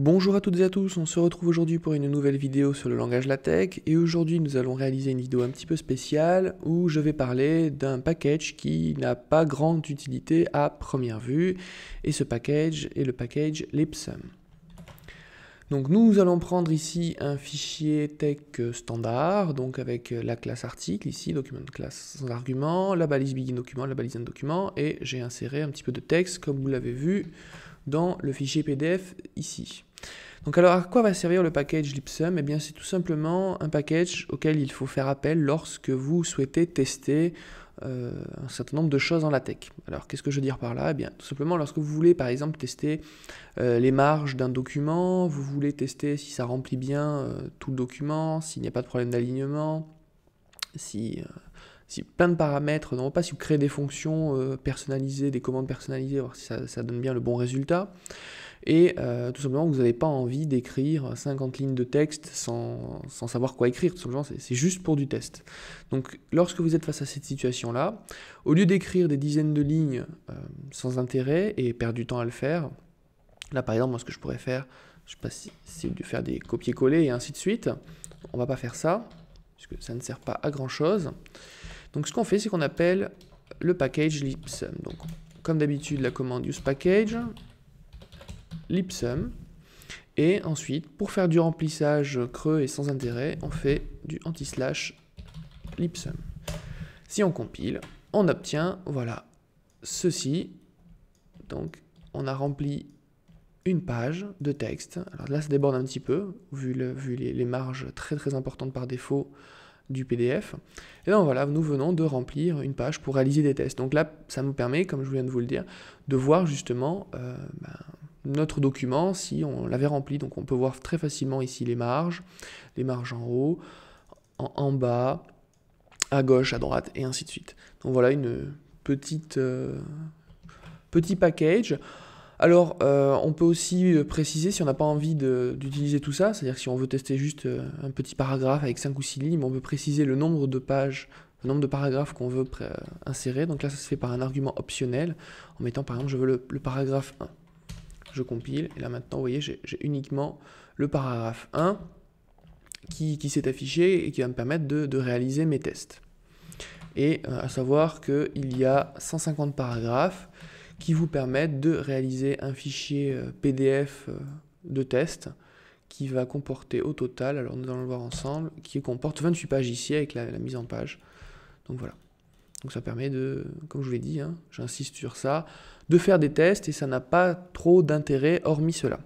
Bonjour à toutes et à tous, on se retrouve aujourd'hui pour une nouvelle vidéo sur le langage LaTeX et aujourd'hui nous allons réaliser une vidéo un petit peu spéciale où je vais parler d'un package qui n'a pas grande utilité à première vue et ce package est le package Lipsum. Donc nous allons prendre ici un fichier tech standard, donc avec la classe article ici, document de classe sans argument, la balise begin document, la balise end document, et j'ai inséré un petit peu de texte comme vous l'avez vu dans le fichier PDF ici. Donc alors à quoi va servir le package Lipsum Eh bien c'est tout simplement un package auquel il faut faire appel lorsque vous souhaitez tester euh, un certain nombre de choses dans la tech. Alors qu'est-ce que je veux dire par là eh bien tout simplement lorsque vous voulez par exemple tester euh, les marges d'un document, vous voulez tester si ça remplit bien euh, tout le document, s'il n'y a pas de problème d'alignement, si plein de paramètres, non pas si vous créez des fonctions personnalisées, des commandes personnalisées, voir si ça donne bien le bon résultat. Et euh, tout simplement, vous n'avez pas envie d'écrire 50 lignes de texte sans, savoir quoi écrire. Tout simplement, c'est juste pour du test. Donc, lorsque vous êtes face à cette situation-là, au lieu d'écrire des dizaines de lignes euh, sans intérêt et perdre du temps à le faire, là par exemple, moi ce que je pourrais faire, je ne sais pas si c'est de faire des copier-coller et ainsi de suite. On ne va pas faire ça, puisque ça ne sert pas à grand chose. Donc ce qu'on fait, c'est qu'on appelle le package lips. Donc comme d'habitude, la commande use package, l'ipsum. Et ensuite, pour faire du remplissage creux et sans intérêt, on fait du anti-slash l'ipsum. Si on compile, on obtient, voilà, ceci. Donc, on a rempli une page de texte. Alors là, ça déborde un petit peu, vu, le, vu les, marges très très importantes par défaut du PDF. Et donc voilà, nous venons de remplir une page pour réaliser des tests. Donc là, ça nous permet, comme je viens de vous le dire, de voir justement euh, ben, notre document si on l'avait rempli. Donc on peut voir très facilement ici les marges, les marges en haut, en, bas, à gauche, à droite, et ainsi de suite. Donc voilà une petite euh, petit package. Alors, euh, on peut aussi préciser si on n'a pas envie d'utiliser tout ça, c'est-à-dire si on veut tester juste euh, un petit paragraphe avec 5 ou 6 lignes, on peut préciser le nombre de pages, le nombre de paragraphes qu'on veut insérer. Donc là, ça se fait par un argument optionnel, en mettant par exemple, je veux le paragraphe 1 je compile, et là maintenant, vous voyez, j'ai uniquement le paragraphe 1 qui, s'est affiché et qui va me permettre de, réaliser mes tests. Et euh, à savoir qu'il y a 150 paragraphes qui vous permettent de réaliser un fichier euh, PDF euh, de test qui va comporter au total, alors nous allons le voir ensemble, qui comporte 28 pages ici avec la, la mise en page. Donc voilà. Donc ça permet de, comme je vous l'ai dit, hein, j'insiste sur ça, de faire des tests et ça n'a pas trop d'intérêt hormis cela.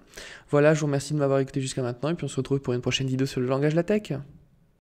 Voilà, je vous remercie de m'avoir écouté jusqu'à maintenant et puis on se retrouve pour une prochaine vidéo sur le langage LaTeX.